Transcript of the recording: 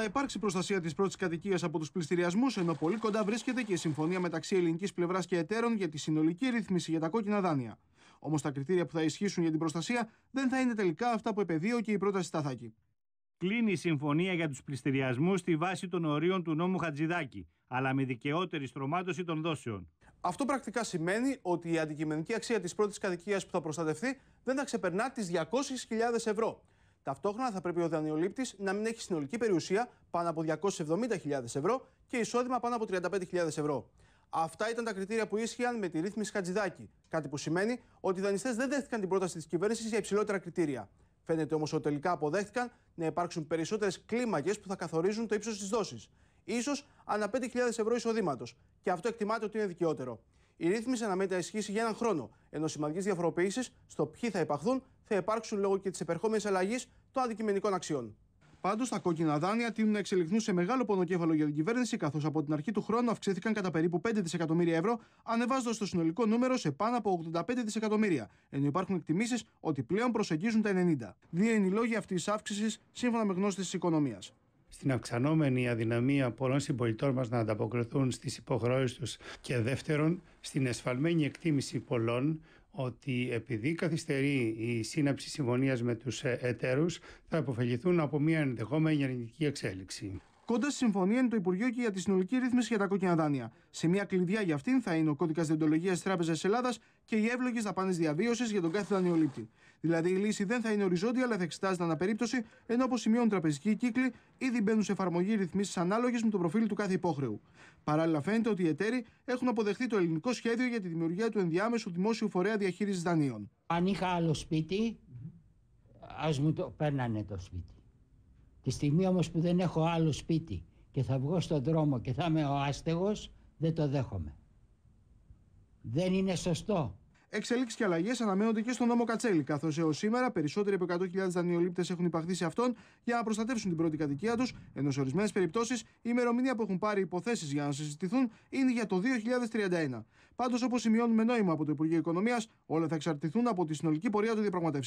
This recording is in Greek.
Θα υπάρξει προστασία της πρώτης κατοικίας από τους πληστηριασμούς, ενώ πολύ κοντά βρίσκεται και η συμφωνία μεταξύ ελληνικής πλευράς και εταίρων για τη συνολική ρύθμιση για τα κόκκινα δάνεια. Όμως τα κριτήρια που θα ισχύσουν για την προστασία δεν θα είναι τελικά αυτά που επαιδείω και η πρόταση Σταθάκη. Κλείνει η συμφωνία για τους πληστηριασμούς στη βάση των ορίων του νόμου Χατζηδάκη, αλλά με δικαιότερη στρωμάτωση των δόσεων. Αυτό πρακτικά σημαίνει ότι η αντικειμενική αξία της πρώτης κατοικίας που θα προστατευτεί δεν θα ξεπερνά τις 200.000 ευρώ. Ταυτόχρονα θα πρέπει ο δανειολήπτης να μην έχει συνολική περιουσία πάνω από 270.000 ευρώ και εισόδημα πάνω από 35.000 ευρώ. Αυτά ήταν τα κριτήρια που ίσχυαν με τη ρύθμιση Χατζηδάκη. Κάτι που σημαίνει ότι οι δανειστές δεν δέχτηκαν την πρόταση της κυβέρνησης για υψηλότερα κριτήρια. Φαίνεται όμως ότι τελικά αποδέχτηκαν να υπάρξουν περισσότερες κλίμακες που θα καθορίζουν το ύψος της δόσης. σω ανά 5.000 ευρώ εισοδήματος. Και αυτό εκτιμάται ότι είναι δικαιότερο. Η ρύθμιση αναμένεται να ισχύσει για έναν χρόνο, ενώ σημαντικές διαφοροποιήσεις στο ποιοι θα υπαχθούν θα υπάρξουν λόγω και της επερχόμενης αλλαγής των αντικειμενικών αξιών. Πάντως, τα κόκκινα δάνεια τείνουν να εξελιχθούν σε μεγάλο πονοκέφαλο για την κυβέρνηση, καθώς από την αρχή του χρόνου αυξήθηκαν κατά περίπου 5 δισεκατομμύρια ευρώ, ανεβάζοντας το συνολικό νούμερο σε πάνω από 85 δισεκατομμύρια, ενώ υπάρχουν εκτιμήσεις ότι πλέον προσεγγίζουν τα 90. Δύο είναι οι λόγοι αυτής της αύξησης σύμφωνα με γνώστες της οικονομίας στην αυξανόμενη αδυναμία πολλών συμπολιτών μας να ανταποκριθούν στις υποχρεώσεις τους και δεύτερον στην εσφαλμένη εκτίμηση πολλών ότι επειδή καθυστερεί η σύναψη συμφωνίας με τους ε, εταίρους θα υποφεληθούν από μια ενδεχόμενη αρνητική εξέλιξη κοντά στη συμφωνία είναι το Υπουργείο και για τη συνολική ρύθμιση για τα κόκκινα δάνεια. Σε μια κλειδιά για αυτήν θα είναι ο κώδικας διοντολογίας της Τράπεζας Ελλάδας και οι εύλογες δαπάνες διαβίωσης για τον κάθε δανειολήπτη. Δηλαδή η λύση δεν θα είναι οριζόντια αλλά θα εξετάζεται αναπερίπτωση, ενώ όπως σημειώνουν τραπεζικοί κύκλοι, ήδη μπαίνουν σε εφαρμογή ρυθμίσεις ανάλογες με το προφίλ του κάθε υπόχρεου. Παράλληλα, φαίνεται ότι οι εταίροι έχουν αποδεχθεί το ελληνικό σχέδιο για τη δημιουργία του ενδιάμεσου δημόσιου φορέα διαχείρισης δανείων. Αν άλλο σπίτι, ας μου το παίρνανε το σπίτι. Τη στιγμή όμως που δεν έχω άλλο σπίτι και θα βγω στον δρόμο και θα είμαι ο άστεγος, δεν το δέχομαι. Δεν είναι σωστό. Εξελίξεις και αλλαγές αναμένονται και στον νόμο Κατσέλη, καθώς έως σήμερα περισσότεροι από 100.000 δανειολήπτες έχουν υπαχθεί σε αυτόν για να προστατεύσουν την πρώτη κατοικία τους, ενώ σε ορισμένες περιπτώσεις η ημερομηνία που έχουν πάρει υποθέσεις για να συζητηθούν είναι για το 2031. Πάντως, όπως σημειώνουμε νόημα από το Υπουργείο Οικονομίας, όλα θα εξαρτηθούν από τη συνολική πορεία του διαπραγματεύσεων.